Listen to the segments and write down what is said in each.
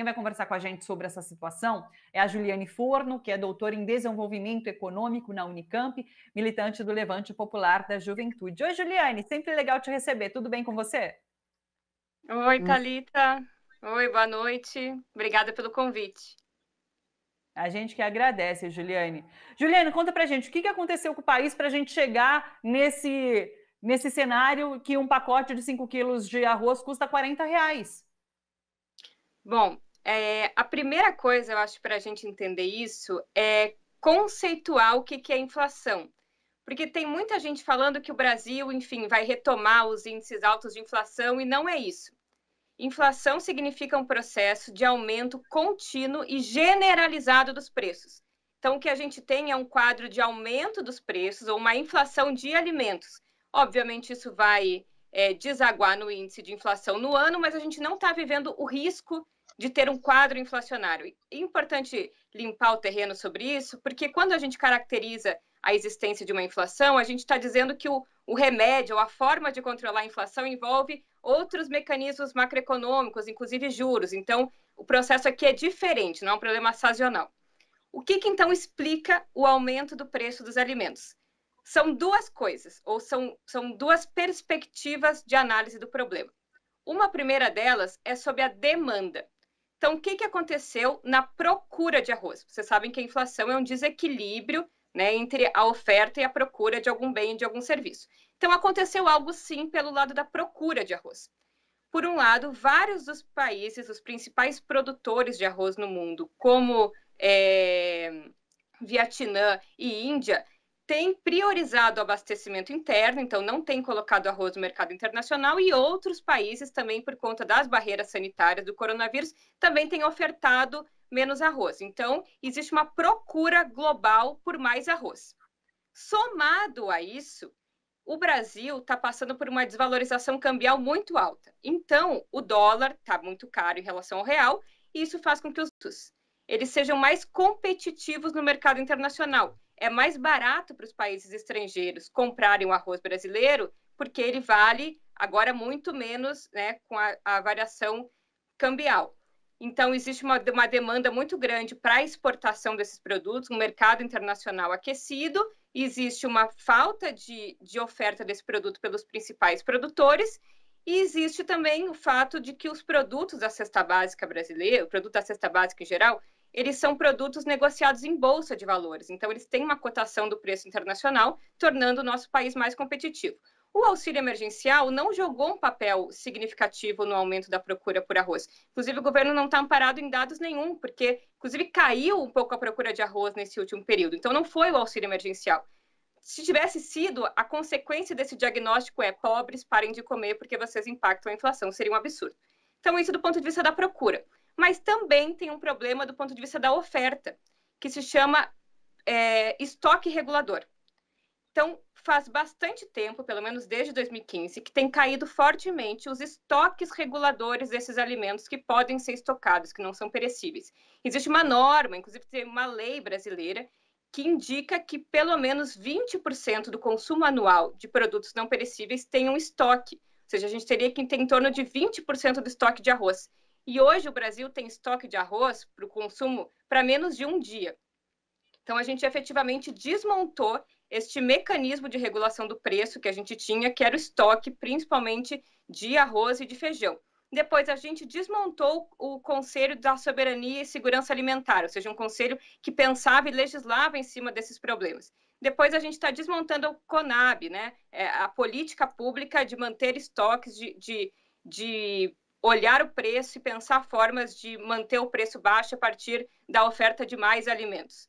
Quem vai conversar com a gente sobre essa situação é a Juliane Forno, que é doutora em desenvolvimento econômico na Unicamp, militante do Levante Popular da Juventude. Oi, Juliane, sempre legal te receber. Tudo bem com você? Oi, Talita. Oi, boa noite. Obrigada pelo convite. A gente que agradece, Juliane. Juliane, conta pra gente o que aconteceu com o país para a gente chegar nesse, nesse cenário que um pacote de 5 quilos de arroz custa 40 reais. Bom, é, a primeira coisa, eu acho, para a gente entender isso é conceituar o que, que é inflação. Porque tem muita gente falando que o Brasil, enfim, vai retomar os índices altos de inflação e não é isso. Inflação significa um processo de aumento contínuo e generalizado dos preços. Então, o que a gente tem é um quadro de aumento dos preços ou uma inflação de alimentos. Obviamente, isso vai é, desaguar no índice de inflação no ano, mas a gente não está vivendo o risco de ter um quadro inflacionário. É importante limpar o terreno sobre isso, porque quando a gente caracteriza a existência de uma inflação, a gente está dizendo que o, o remédio ou a forma de controlar a inflação envolve outros mecanismos macroeconômicos, inclusive juros. Então, o processo aqui é diferente, não é um problema sazonal. O que, que então explica o aumento do preço dos alimentos? São duas coisas, ou são, são duas perspectivas de análise do problema. Uma primeira delas é sobre a demanda. Então, o que, que aconteceu na procura de arroz? Vocês sabem que a inflação é um desequilíbrio né, entre a oferta e a procura de algum bem, de algum serviço. Então, aconteceu algo sim pelo lado da procura de arroz. Por um lado, vários dos países, os principais produtores de arroz no mundo, como é, Vietnã e Índia, tem priorizado o abastecimento interno, então não tem colocado arroz no mercado internacional e outros países também por conta das barreiras sanitárias do coronavírus também têm ofertado menos arroz. Então, existe uma procura global por mais arroz. Somado a isso, o Brasil está passando por uma desvalorização cambial muito alta. Então, o dólar está muito caro em relação ao real e isso faz com que os eles sejam mais competitivos no mercado internacional é mais barato para os países estrangeiros comprarem o arroz brasileiro, porque ele vale agora muito menos né, com a, a variação cambial. Então, existe uma, uma demanda muito grande para a exportação desses produtos, um mercado internacional aquecido, existe uma falta de, de oferta desse produto pelos principais produtores, e existe também o fato de que os produtos da cesta básica brasileira, o produto da cesta básica em geral, eles são produtos negociados em bolsa de valores. Então, eles têm uma cotação do preço internacional, tornando o nosso país mais competitivo. O auxílio emergencial não jogou um papel significativo no aumento da procura por arroz. Inclusive, o governo não está amparado em dados nenhum, porque, inclusive, caiu um pouco a procura de arroz nesse último período. Então, não foi o auxílio emergencial. Se tivesse sido, a consequência desse diagnóstico é pobres parem de comer porque vocês impactam a inflação. Seria um absurdo. Então, isso do ponto de vista da procura mas também tem um problema do ponto de vista da oferta, que se chama é, estoque regulador. Então, faz bastante tempo, pelo menos desde 2015, que tem caído fortemente os estoques reguladores desses alimentos que podem ser estocados, que não são perecíveis. Existe uma norma, inclusive tem uma lei brasileira, que indica que pelo menos 20% do consumo anual de produtos não perecíveis tem um estoque. Ou seja, a gente teria que ter em torno de 20% do estoque de arroz. E hoje o Brasil tem estoque de arroz para o consumo para menos de um dia. Então, a gente efetivamente desmontou este mecanismo de regulação do preço que a gente tinha, que era o estoque principalmente de arroz e de feijão. Depois, a gente desmontou o Conselho da Soberania e Segurança Alimentar, ou seja, um conselho que pensava e legislava em cima desses problemas. Depois, a gente está desmontando o CONAB, né? É a política pública de manter estoques de, de, de olhar o preço e pensar formas de manter o preço baixo a partir da oferta de mais alimentos.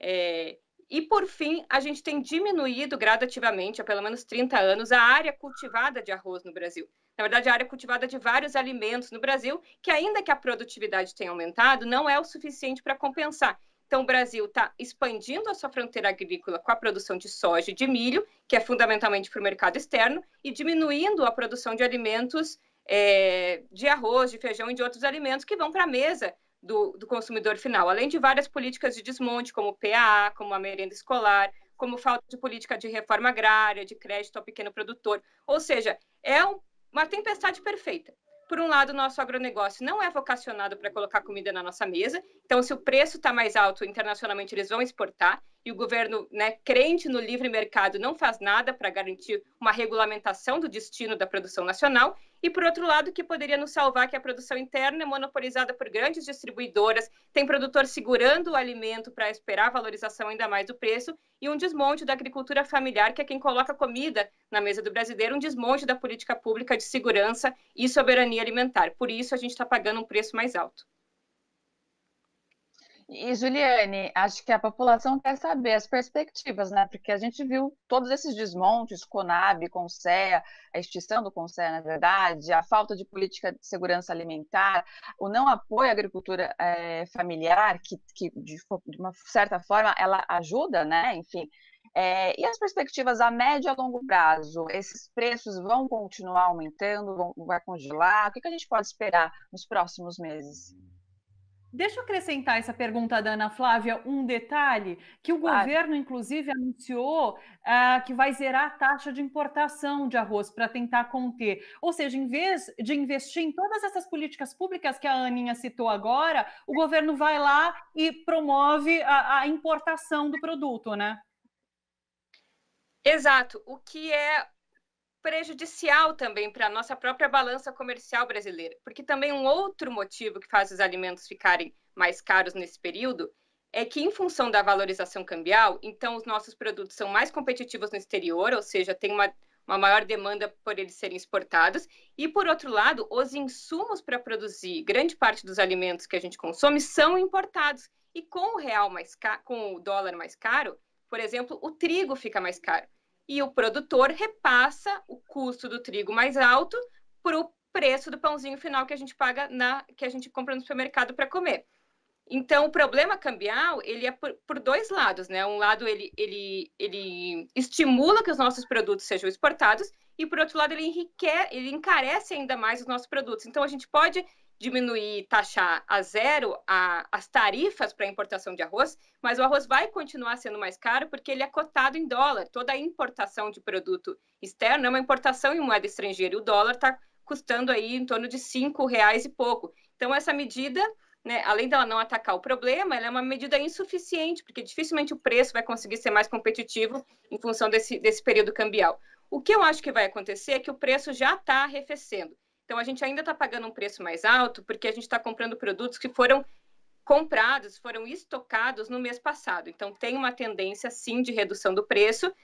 É, e, por fim, a gente tem diminuído gradativamente, há pelo menos 30 anos, a área cultivada de arroz no Brasil. Na verdade, a área cultivada de vários alimentos no Brasil, que ainda que a produtividade tenha aumentado, não é o suficiente para compensar. Então, o Brasil está expandindo a sua fronteira agrícola com a produção de soja e de milho, que é fundamentalmente para o mercado externo, e diminuindo a produção de alimentos é, de arroz, de feijão e de outros alimentos que vão para a mesa do, do, consumidor final, além de várias políticas de desmonte, como o PAA, como a merenda escolar, como falta de política de reforma agrária, de crédito ao pequeno produtor. Ou seja, é um, uma tempestade perfeita. Por um lado, nosso agronegócio não é vocacionado para colocar comida na nossa mesa, então, se o preço está mais alto internacionalmente, eles vão exportar e o governo, né, crente no livre mercado, não faz nada para garantir uma regulamentação do destino da produção nacional, e por outro lado, que poderia nos salvar que a produção interna é monopolizada por grandes distribuidoras, tem produtor segurando o alimento para esperar a valorização ainda mais do preço e um desmonte da agricultura familiar, que é quem coloca comida na mesa do brasileiro, um desmonte da política pública de segurança e soberania alimentar. Por isso a gente está pagando um preço mais alto. E, Juliane, acho que a população quer saber as perspectivas, né? Porque a gente viu todos esses desmontes, CONAB, CONSEA, a extinção do CONSEA, na verdade, a falta de política de segurança alimentar, o não apoio à agricultura é, familiar, que, que de, de, uma certa forma ela ajuda, né? Enfim. É, e as perspectivas a médio e a longo prazo? Esses preços vão continuar aumentando? Vão, vai congelar? O que, que a gente pode esperar nos próximos meses? Uhum. Deixa eu acrescentar essa pergunta da Ana Flávia um detalhe que o claro. governo inclusive anunciou uh, que vai zerar a taxa de importação de arroz para tentar conter. Ou seja, em vez de investir em todas essas políticas públicas que a Aninha citou agora, o governo vai lá e promove a, a importação do produto, né? Exato. O que é prejudicial também para a nossa própria balança comercial brasileira, porque também um outro motivo que faz os alimentos ficarem mais caros nesse período é que, em função da valorização cambial, então os nossos produtos são mais competitivos no exterior, ou seja, tem uma, uma maior demanda por eles serem exportados, e, por outro lado, os insumos para produzir grande parte dos alimentos que a gente consome são importados. E com o real mais caro, com o dólar mais caro, por exemplo, o trigo fica mais caro e o produtor repassa o custo do trigo mais alto para o preço do pãozinho final que a gente paga na que a gente compra no supermercado para comer. Então, o problema cambial, ele é por, por, dois lados, né? Um lado, ele, ele, ele estimula que os nossos produtos sejam exportados e por outro lado ele enriquece, ele encarece ainda mais os nossos produtos. Então a gente pode diminuir, taxar a zero a, as tarifas para importação de arroz, mas o arroz vai continuar sendo mais caro porque ele é cotado em dólar. Toda importação de produto externo é uma importação em moeda estrangeira e o dólar está custando aí em torno de cinco reais e pouco. Então essa medida né, além dela não atacar o problema, ela é uma medida insuficiente, porque dificilmente o preço vai conseguir ser mais competitivo em função desse, desse período cambial. O que eu acho que vai acontecer é que o preço já está arrefecendo. Então, a gente ainda está pagando um preço mais alto porque a gente está comprando produtos que foram comprados, foram estocados no mês passado. Então, tem uma tendência, sim, de redução do preço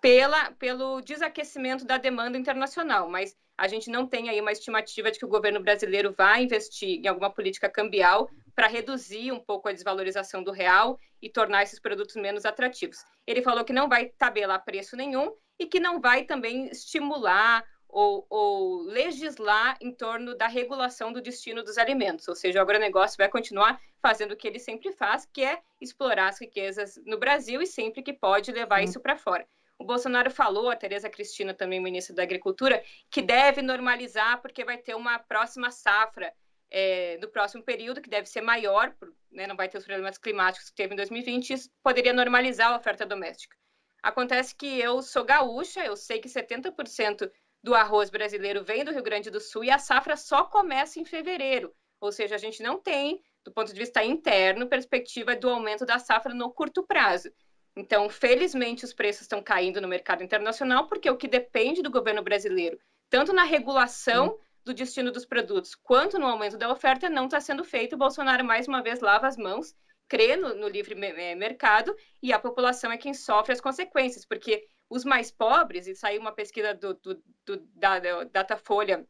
pela, pelo desaquecimento da demanda internacional. Mas a gente não tem aí uma estimativa de que o governo brasileiro vai investir em alguma política cambial para reduzir um pouco a desvalorização do real e tornar esses produtos menos atrativos. Ele falou que não vai tabelar preço nenhum e que não vai também estimular ou, ou, legislar em torno da regulação do destino dos alimentos, ou seja, o agronegócio vai continuar fazendo o que ele sempre faz, que é explorar as riquezas no Brasil e sempre que pode levar isso para fora. O Bolsonaro falou, a Tereza Cristina, também ministra da Agricultura, que deve normalizar porque vai ter uma próxima safra é, do próximo período, que deve ser maior, né, não vai ter os problemas climáticos que teve em 2020, isso poderia normalizar a oferta doméstica. Acontece que eu sou gaúcha, eu sei que 70% do arroz brasileiro vem do Rio Grande do Sul e a safra só começa em fevereiro, ou seja, a gente não tem, do ponto de vista interno, perspectiva do aumento da safra no curto prazo. Então, felizmente, os preços estão caindo no mercado internacional, porque o que depende do governo brasileiro, tanto na regulação do destino dos produtos quanto no aumento da oferta não está sendo feito. Bolsonaro, mais uma vez, lava as mãos, crê no, no livre é, mercado e a população é quem sofre as consequências, porque os mais pobres, e saiu uma pesquisa do, do, do da, da Datafolha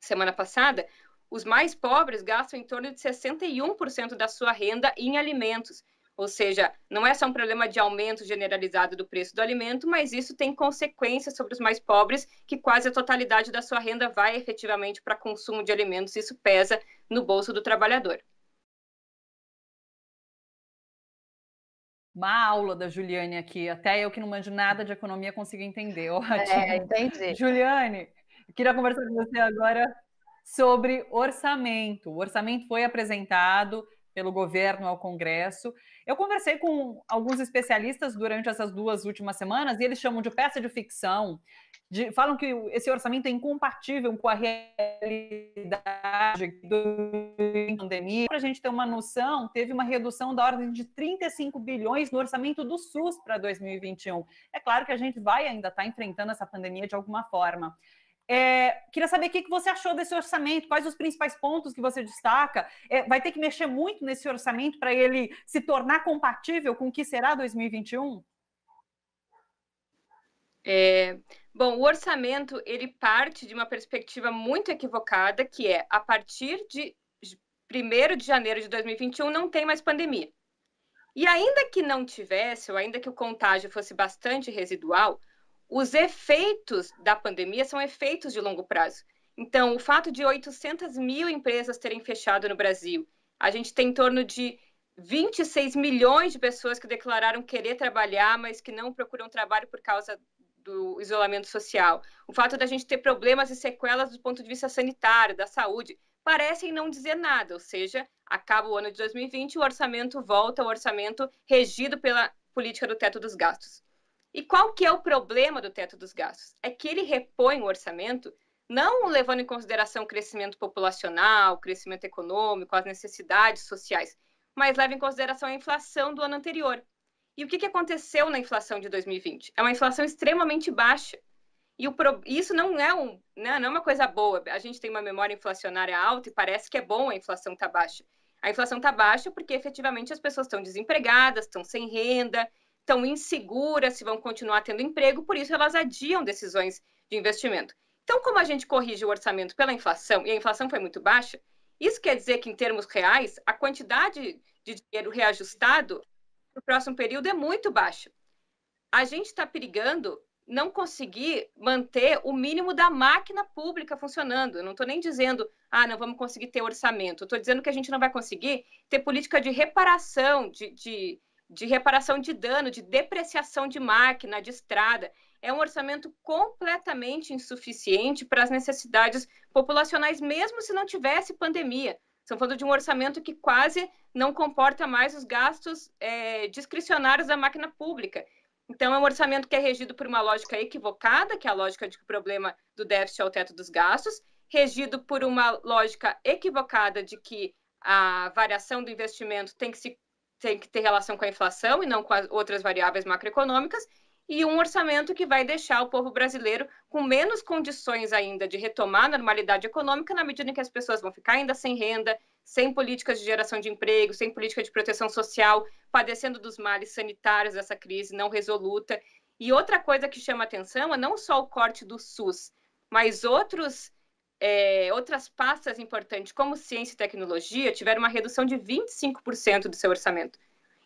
semana passada, os mais pobres gastam em torno de 61% da sua renda em alimentos. Ou seja, não é só um problema de aumento generalizado do preço do alimento, mas isso tem consequências sobre os mais pobres, que quase a totalidade da sua renda vai efetivamente para consumo de alimentos. e Isso pesa no bolso do trabalhador. Uma aula da Juliane aqui. Até eu que não manjo nada de economia consigo entender. Ótimo. É, entendi. Juliane, queria conversar com você agora sobre orçamento. O orçamento foi apresentado, pelo governo ao Congresso. Eu conversei com alguns especialistas durante essas duas últimas semanas e eles chamam de peça de ficção. De, falam que esse orçamento é incompatível com a realidade da pandemia. Para a gente ter uma noção, teve uma redução da ordem de 35 bilhões no orçamento do SUS para 2021. É claro que a gente vai ainda estar tá enfrentando essa pandemia de alguma forma. É, queria saber o que você achou desse orçamento, quais os principais pontos que você destaca. É, vai ter que mexer muito nesse orçamento para ele se tornar compatível com o que será 2021? É, bom, o orçamento ele parte de uma perspectiva muito equivocada, que é a partir de 1 de janeiro de 2021 não tem mais pandemia. E ainda que não tivesse, ou ainda que o contágio fosse bastante residual, os efeitos da pandemia são efeitos de longo prazo. Então, o fato de 800 mil empresas terem fechado no Brasil, a gente tem em torno de 26 milhões de pessoas que declararam querer trabalhar, mas que não procuram trabalho por causa do isolamento social. O fato da gente ter problemas e sequelas do ponto de vista sanitário, da saúde, parecem não dizer nada, ou seja, acaba o ano de 2020, o orçamento volta ao orçamento regido pela política do teto dos gastos. E qual que é o problema do teto dos gastos? É que ele repõe o orçamento não levando em consideração o crescimento populacional, o crescimento econômico, as necessidades sociais, mas leva em consideração a inflação do ano anterior. E o que, que aconteceu na inflação de 2020? É uma inflação extremamente baixa. E pro... isso não é, um, né, não é uma coisa boa. A gente tem uma memória inflacionária alta e parece que é bom a inflação estar tá baixa. A inflação está baixa porque efetivamente as pessoas estão desempregadas, estão sem renda, estão inseguras se vão continuar tendo emprego, por isso elas adiam decisões de investimento. Então, como a gente corrige o orçamento pela inflação e a inflação foi muito baixa, isso quer dizer que, em termos reais, a quantidade de dinheiro reajustado para o próximo período é muito baixa. A gente está perigando não conseguir manter o mínimo da máquina pública funcionando. Eu não estou nem dizendo, ah, não vamos conseguir ter orçamento. Estou dizendo que a gente não vai conseguir ter política de reparação, de, de de reparação de dano, de depreciação de máquina, de estrada. É um orçamento completamente insuficiente para as necessidades populacionais, mesmo se não tivesse pandemia. Estamos falando de um orçamento que quase não comporta mais os gastos é, discricionários da máquina pública. Então, é um orçamento que é regido por uma lógica equivocada, que é a lógica de que o problema do déficit é o teto dos gastos, regido por uma lógica equivocada de que a variação do investimento tem que se tem que ter relação com a inflação e não com outras variáveis macroeconômicas, e um orçamento que vai deixar o povo brasileiro com menos condições ainda de retomar a normalidade econômica na medida em que as pessoas vão ficar ainda sem renda, sem políticas de geração de emprego, sem política de proteção social, padecendo dos males sanitários dessa crise não resoluta. E outra coisa que chama atenção é não só o corte do SUS, mas outros é, outras pastas importantes, como ciência e tecnologia, tiveram uma redução de 25% do seu orçamento.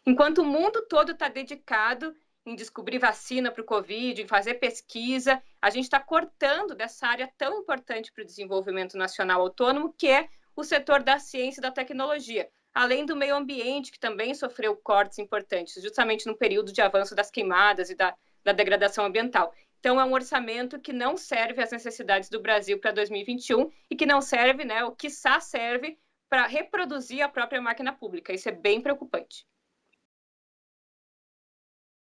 Enquanto o mundo todo está dedicado em descobrir vacina para o Covid, em fazer pesquisa, a gente está cortando dessa área tão importante para o desenvolvimento nacional autônomo, que é o setor da ciência e da tecnologia, além do meio ambiente, que também sofreu cortes importantes, justamente no período de avanço das queimadas e da, da degradação ambiental. Então, é um orçamento que não serve às necessidades do Brasil para 2021 e que não serve, né, que só serve, para reproduzir a própria máquina pública. Isso é bem preocupante.